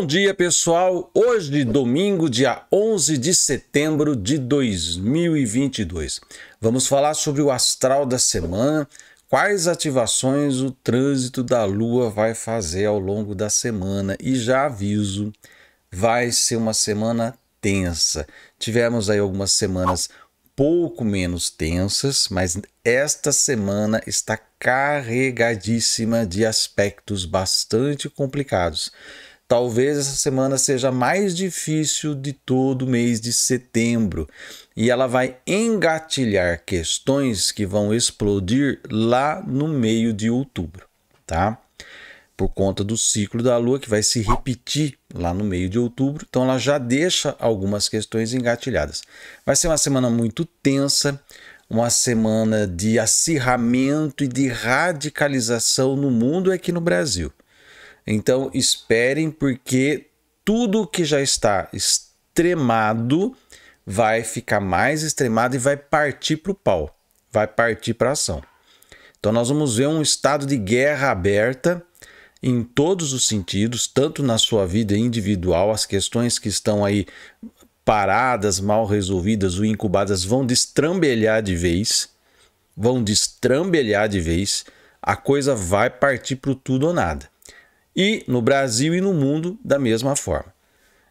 Bom dia, pessoal. Hoje, domingo, dia 11 de setembro de 2022. Vamos falar sobre o astral da semana, quais ativações o trânsito da lua vai fazer ao longo da semana e já aviso, vai ser uma semana tensa. Tivemos aí algumas semanas pouco menos tensas, mas esta semana está carregadíssima de aspectos bastante complicados. Talvez essa semana seja mais difícil de todo o mês de setembro e ela vai engatilhar questões que vão explodir lá no meio de outubro, tá? Por conta do ciclo da lua que vai se repetir lá no meio de outubro, então ela já deixa algumas questões engatilhadas. Vai ser uma semana muito tensa, uma semana de acirramento e de radicalização no mundo e aqui no Brasil. Então esperem, porque tudo que já está extremado vai ficar mais extremado e vai partir para o pau, vai partir para ação. Então nós vamos ver um estado de guerra aberta em todos os sentidos, tanto na sua vida individual, as questões que estão aí paradas, mal resolvidas ou incubadas vão destrambelhar de vez, vão destrambelhar de vez, a coisa vai partir para o tudo ou nada e no Brasil e no mundo da mesma forma.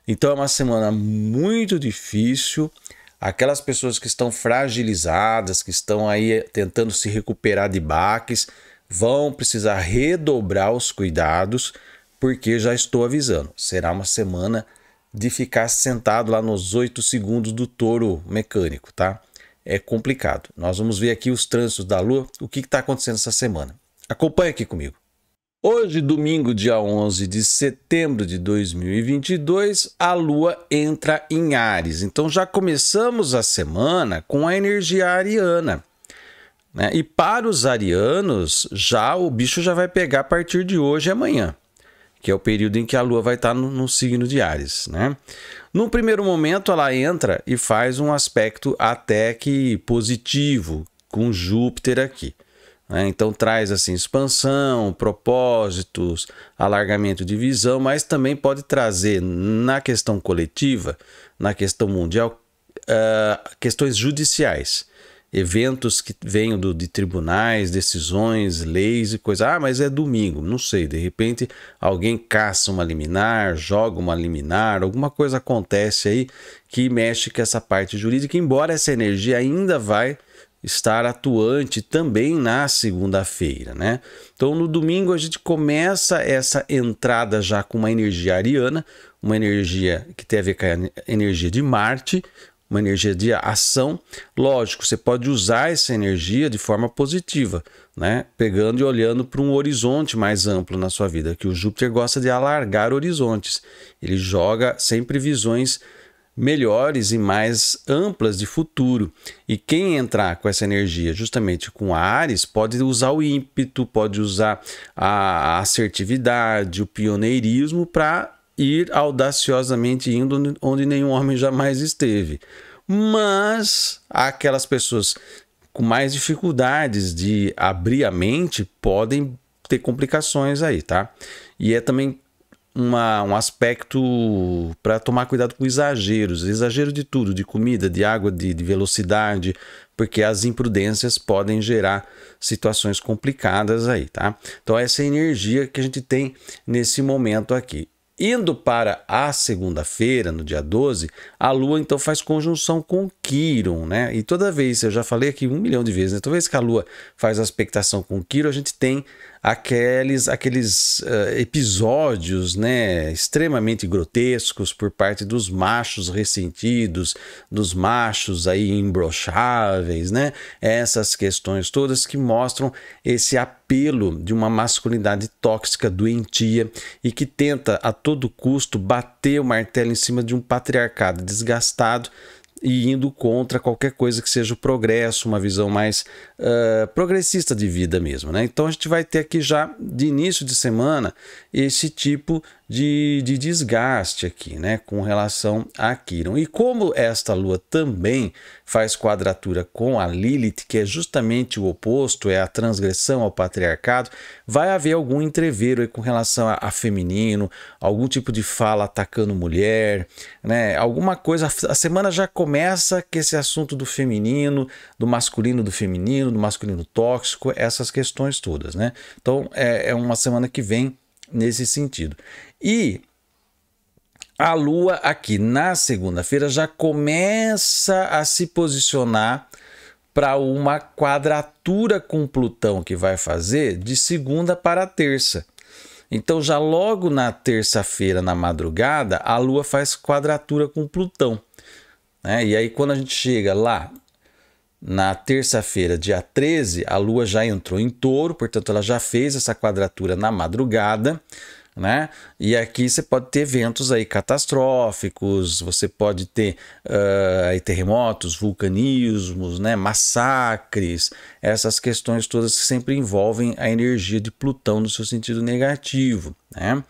Então é uma semana muito difícil. Aquelas pessoas que estão fragilizadas, que estão aí eh, tentando se recuperar de baques, vão precisar redobrar os cuidados, porque já estou avisando, será uma semana de ficar sentado lá nos oito segundos do touro mecânico, tá? É complicado. Nós vamos ver aqui os trânsitos da Lua, o que está acontecendo essa semana. Acompanhe aqui comigo. Hoje, domingo, dia 11 de setembro de 2022, a Lua entra em Ares. Então já começamos a semana com a energia ariana. Né? E para os arianos, já o bicho já vai pegar a partir de hoje e amanhã, que é o período em que a Lua vai estar no, no signo de Ares. Né? No primeiro momento, ela entra e faz um aspecto até que positivo com Júpiter aqui. Né? Então traz assim expansão, propósitos, alargamento de visão, mas também pode trazer na questão coletiva, na questão mundial, uh, questões judiciais eventos que venham do, de tribunais, decisões, leis e coisa. Ah, mas é domingo, não sei. De repente alguém caça uma liminar, joga uma liminar, alguma coisa acontece aí que mexe com essa parte jurídica, embora essa energia ainda vai estar atuante também na segunda-feira, né? Então no domingo a gente começa essa entrada já com uma energia ariana, uma energia que tem a ver com a energia de Marte, uma energia de ação. Lógico, você pode usar essa energia de forma positiva, né? Pegando e olhando para um horizonte mais amplo na sua vida, que o Júpiter gosta de alargar horizontes. Ele joga sempre visões melhores e mais amplas de futuro. E quem entrar com essa energia, justamente com a Ares, pode usar o ímpeto, pode usar a assertividade, o pioneirismo para ir audaciosamente indo onde nenhum homem jamais esteve. Mas aquelas pessoas com mais dificuldades de abrir a mente podem ter complicações aí, tá? E é também uma, um aspecto para tomar cuidado com exageros, exagero de tudo, de comida, de água, de, de velocidade, porque as imprudências podem gerar situações complicadas aí, tá? Então essa é a energia que a gente tem nesse momento aqui. Indo para a segunda-feira, no dia 12, a Lua então faz conjunção com Quiron, né? E toda vez, eu já falei aqui um milhão de vezes, né? Toda vez que a Lua faz a expectação com Quiron, a gente tem aqueles, aqueles uh, episódios né, extremamente grotescos por parte dos machos ressentidos, dos machos aí imbrocháveis, né? essas questões todas que mostram esse apelo de uma masculinidade tóxica, doentia e que tenta a todo custo bater o martelo em cima de um patriarcado desgastado e indo contra qualquer coisa que seja o progresso, uma visão mais uh, progressista de vida mesmo. Né? Então a gente vai ter aqui já de início de semana esse tipo de, de desgaste aqui, né, com relação a Quiron. E como esta lua também faz quadratura com a Lilith, que é justamente o oposto, é a transgressão ao patriarcado, vai haver algum entreveiro aí com relação a, a feminino, algum tipo de fala atacando mulher, né, alguma coisa. A semana já começa com esse assunto do feminino, do masculino do feminino, do masculino tóxico, essas questões todas, né. Então é, é uma semana que vem nesse sentido. E a Lua aqui na segunda-feira já começa a se posicionar para uma quadratura com Plutão que vai fazer de segunda para terça. Então, já logo na terça-feira, na madrugada, a Lua faz quadratura com Plutão. Né? E aí, quando a gente chega lá na terça-feira, dia 13, a Lua já entrou em touro, portanto, ela já fez essa quadratura na madrugada, né? E aqui você pode ter eventos aí catastróficos, você pode ter uh, terremotos, vulcanismos, né? massacres, essas questões todas que sempre envolvem a energia de Plutão no seu sentido negativo, né?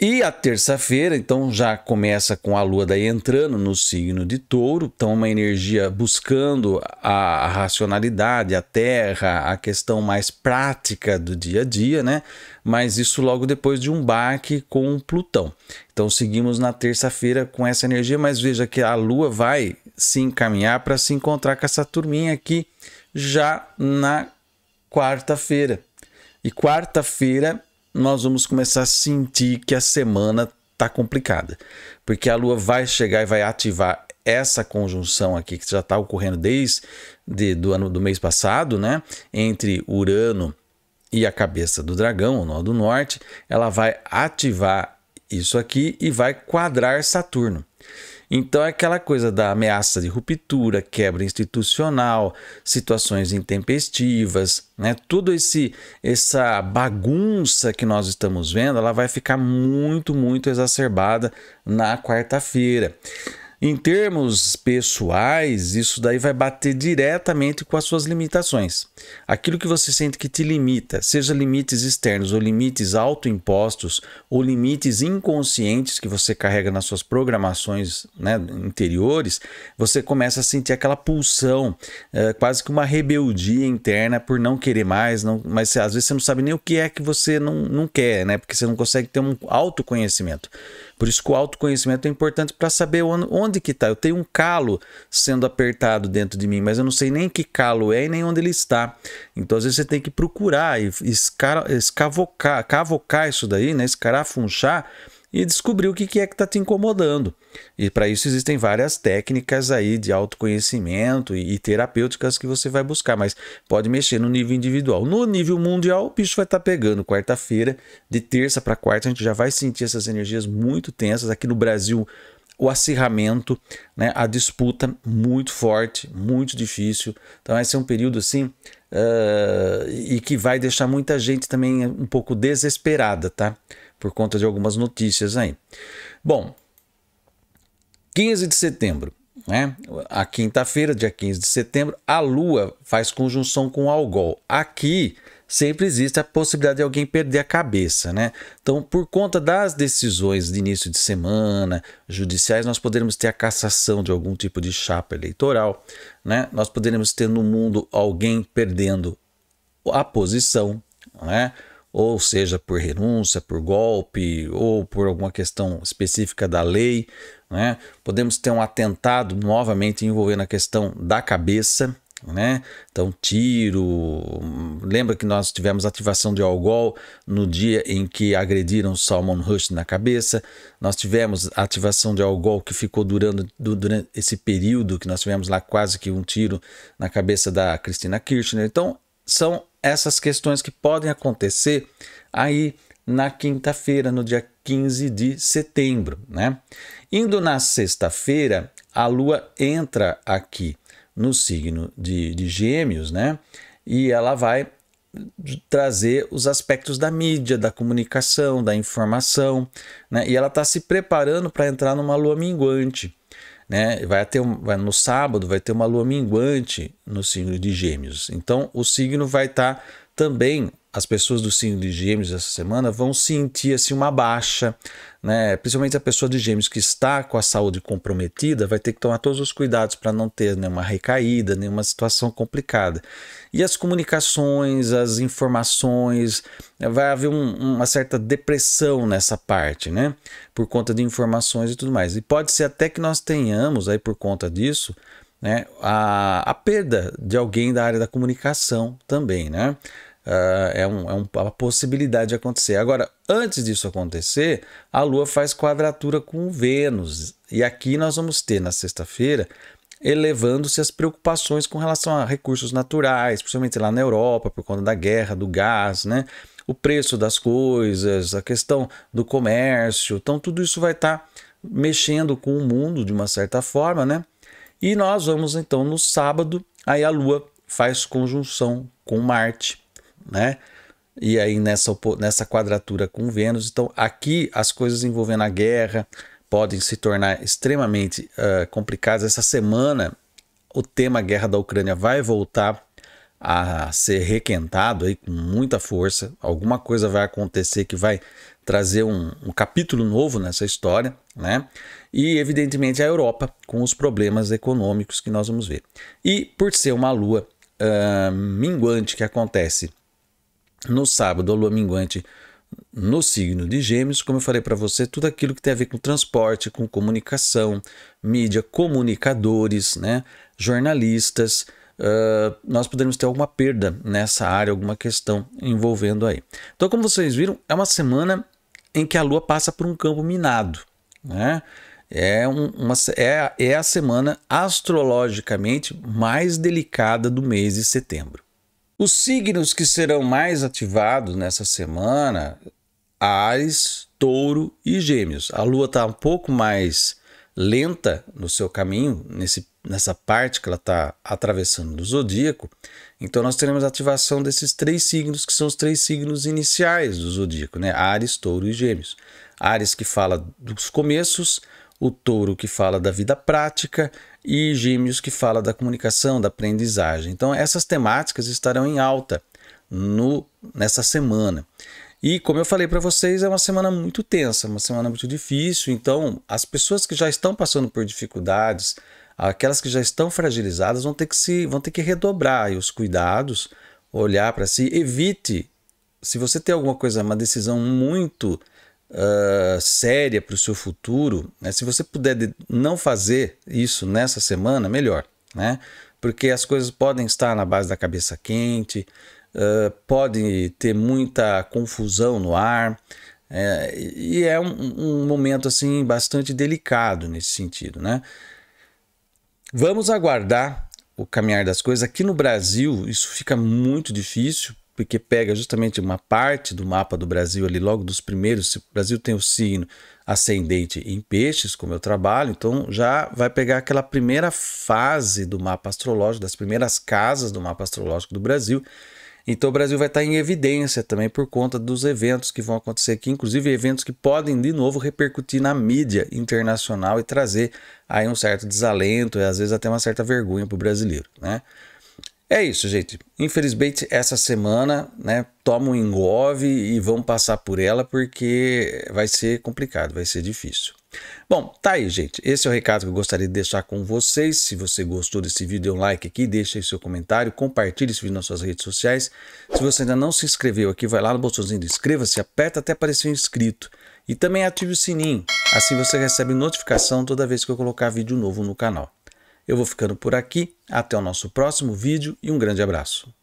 E a terça-feira, então, já começa com a lua daí entrando no signo de touro, então, uma energia buscando a racionalidade, a terra, a questão mais prática do dia a dia, né? Mas isso logo depois de um baque com Plutão. Então, seguimos na terça-feira com essa energia, mas veja que a lua vai se encaminhar para se encontrar com essa turminha aqui já na quarta-feira. E quarta-feira nós vamos começar a sentir que a semana tá complicada, porque a Lua vai chegar e vai ativar essa conjunção aqui que já está ocorrendo desde de, do ano do mês passado, né? Entre Urano e a cabeça do dragão, o nó do norte, ela vai ativar isso aqui e vai quadrar Saturno. Então é aquela coisa da ameaça de ruptura, quebra institucional, situações intempestivas, né? Tudo esse essa bagunça que nós estamos vendo, ela vai ficar muito, muito exacerbada na quarta-feira. Em termos pessoais, isso daí vai bater diretamente com as suas limitações. Aquilo que você sente que te limita, seja limites externos ou limites autoimpostos ou limites inconscientes que você carrega nas suas programações né, interiores, você começa a sentir aquela pulsão, é, quase que uma rebeldia interna por não querer mais, não, mas às vezes você não sabe nem o que é que você não, não quer, né? Porque você não consegue ter um autoconhecimento. Por isso que o autoconhecimento é importante para saber onde que está. Eu tenho um calo sendo apertado dentro de mim, mas eu não sei nem que calo é e nem onde ele está. Então às vezes você tem que procurar e escavocar, cavocar isso daí, né? escarafunchar e descobrir o que é que está te incomodando. E para isso existem várias técnicas aí de autoconhecimento e, e, terapêuticas que você vai buscar, mas pode mexer no nível individual. No nível mundial, o bicho vai estar tá pegando quarta-feira, de terça para quarta, a gente já vai sentir essas energias muito tensas. Aqui no Brasil, o acirramento, né, a disputa muito forte, muito difícil. Então, esse é um período assim. Uh, e que vai deixar muita gente também um pouco desesperada, tá? por conta de algumas notícias aí. Bom, 15 de setembro, né? A quinta-feira, dia 15 de setembro, a Lua faz conjunção com o Algol. Aqui sempre existe a possibilidade de alguém perder a cabeça, né? Então, por conta das decisões de início de semana, judiciais, nós poderemos ter a cassação de algum tipo de chapa eleitoral, né? Nós poderemos ter no mundo alguém perdendo a posição, né? ou seja por renúncia, por golpe, ou por alguma questão específica da lei. Né? Podemos ter um atentado novamente envolvendo a questão da cabeça. Né? Então, tiro. Lembra que nós tivemos ativação de algol no dia em que agrediram Salman Rushdie na cabeça. Nós tivemos ativação de algol que ficou durando, durante esse período que nós tivemos lá quase que um tiro na cabeça da Cristina Kirchner. Então, são essas questões que podem acontecer aí na quinta-feira, no dia 15 de setembro, né? Indo na sexta-feira, a lua entra aqui no signo de, de Gêmeos, né? E ela vai trazer os aspectos da mídia, da comunicação, da informação, né? E ela está se preparando para entrar numa lua minguante. Né? Vai ter um, vai, no sábado vai ter uma lua minguante no signo de Gêmeos. Então o signo vai estar tá também as pessoas do signo de Gêmeos essa semana vão sentir assim uma baixa, né? Principalmente a pessoa de Gêmeos que está com a saúde comprometida vai ter que tomar todos os cuidados para não ter nenhuma recaída, nenhuma situação complicada. E as comunicações, as informações, vai haver um, uma certa depressão nessa parte, né? Por conta de informações e tudo mais. E pode ser até que nós tenhamos aí por conta disso né, a, a perda de alguém da área da comunicação também, né? Uh, é, um, é uma possibilidade de acontecer. Agora, antes disso acontecer, a Lua faz quadratura com Vênus. E aqui nós vamos ter, na sexta-feira, elevando-se as preocupações com relação a recursos naturais, principalmente lá na Europa, por conta da guerra, do gás, né? o preço das coisas, a questão do comércio. Então, tudo isso vai estar tá mexendo com o mundo de uma certa forma, né? E nós vamos, então, no sábado, aí a Lua faz conjunção com Marte né? E aí nessa, nessa quadratura com Vênus. Então aqui as coisas envolvendo a guerra podem se tornar extremamente uh, complicadas. Essa semana o tema guerra da Ucrânia vai voltar a ser requentado aí com muita força. Alguma coisa vai acontecer que vai trazer um, um, capítulo novo nessa história, né? E evidentemente a Europa com os problemas econômicos que nós vamos ver. E por ser uma lua uh, minguante que acontece no sábado, a lua minguante no signo de Gêmeos, como eu falei para você, tudo aquilo que tem a ver com transporte, com comunicação, mídia, comunicadores, né, jornalistas, uh, nós podemos ter alguma perda nessa área, alguma questão envolvendo aí. Então, como vocês viram, é uma semana em que a Lua passa por um campo minado, né? É, um, uma, é, é a semana astrologicamente mais delicada do mês de setembro. Os signos que serão mais ativados nessa semana, Ares, Touro e Gêmeos. A Lua está um pouco mais lenta no seu caminho, nesse, nessa parte que ela está atravessando do zodíaco. Então nós teremos ativação desses três signos, que são os três signos iniciais do zodíaco, né? Ares, Touro e Gêmeos. Ares que fala dos começos, o touro que fala da vida prática e gêmeos que fala da comunicação, da aprendizagem. Então essas temáticas estarão em alta no, nessa semana. E como eu falei para vocês, é uma semana muito tensa, uma semana muito difícil. Então, as pessoas que já estão passando por dificuldades, aquelas que já estão fragilizadas, vão ter que se vão ter que redobrar os cuidados, olhar para si, evite se você tem alguma coisa, uma decisão muito uh, séria para o seu futuro, né? se você puder não fazer isso nessa semana, melhor, né? Porque as coisas podem estar na base da cabeça quente, uh, pode ter muita confusão no ar, é, e é um, um, momento assim bastante delicado nesse sentido, né? Vamos aguardar o caminhar das coisas. Aqui no Brasil isso fica muito difícil porque pega justamente uma parte do mapa do Brasil ali, logo dos primeiros. O Brasil tem o signo ascendente em peixes, como eu trabalho, então já vai pegar aquela primeira fase do mapa astrológico, das primeiras casas do mapa astrológico do Brasil. Então o Brasil vai estar em evidência também por conta dos eventos que vão acontecer aqui, inclusive eventos que podem de novo repercutir na mídia internacional e trazer aí um certo desalento e às vezes até uma certa vergonha para o brasileiro, né? É isso, gente. Infelizmente, essa semana, né, toma um engove e vamos passar por ela porque vai ser complicado, vai ser difícil. Bom, tá aí, gente. Esse é o recado que eu gostaria de deixar com vocês. Se você gostou desse vídeo, dê um like aqui, deixe aí seu comentário, compartilhe esse vídeo nas suas redes sociais. Se você ainda não se inscreveu aqui, vai lá no botãozinho de inscreva-se, aperta até aparecer inscrito. E também ative o sininho, assim você recebe notificação toda vez que eu colocar vídeo novo no canal. Eu vou ficando por aqui. Até o nosso próximo vídeo e um grande abraço.